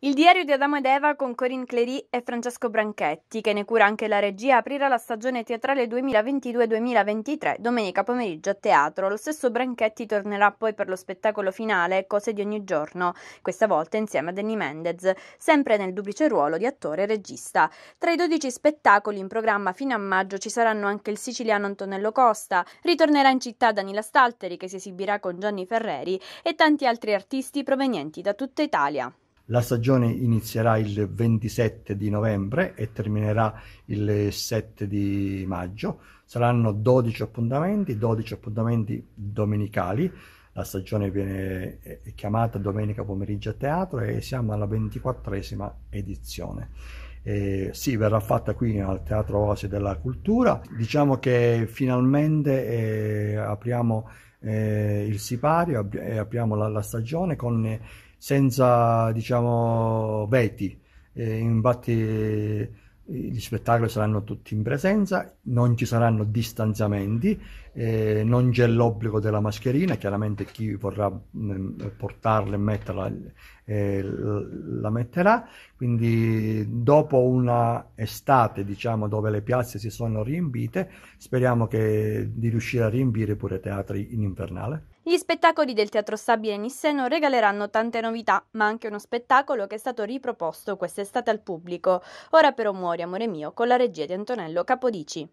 Il diario di Adamo ed Eva con Corinne Clery e Francesco Branchetti, che ne cura anche la regia, aprirà la stagione teatrale 2022-2023 domenica pomeriggio a teatro. Lo stesso Branchetti tornerà poi per lo spettacolo finale Cose di ogni giorno, questa volta insieme a Danny Mendez, sempre nel duplice ruolo di attore e regista. Tra i 12 spettacoli in programma fino a maggio ci saranno anche il siciliano Antonello Costa, ritornerà in città Danila Stalteri che si esibirà con Gianni Ferreri e tanti altri artisti provenienti da tutta Italia. La stagione inizierà il 27 di novembre e terminerà il 7 di maggio. Saranno 12 appuntamenti, 12 appuntamenti domenicali. La stagione viene chiamata Domenica pomeriggio a teatro e siamo alla ventiquattresima edizione. Eh, sì, verrà fatta qui al Teatro Oasi della Cultura. Diciamo che finalmente eh, apriamo eh, il sipario ab- e eh, apriamo la, la stagione con, eh, senza diciamo veti. Eh, infatti gli spettacoli saranno tutti in presenza, non ci saranno distanziamenti, eh, non c'è l'obbligo della mascherina, chiaramente chi vorrà mh, mm, portarla e metterla eh, la metterà, quindi dopo una estate diciamo, dove le piazze si sono riempite speriamo che, di riuscire a riempire pure i teatri in invernale. Gli spettacoli del Teatro Stabile Nisseno regaleranno tante novità, ma anche uno spettacolo che è stato riproposto quest'estate al pubblico. Ora però muori, amore mio, con la regia di Antonello Capodici.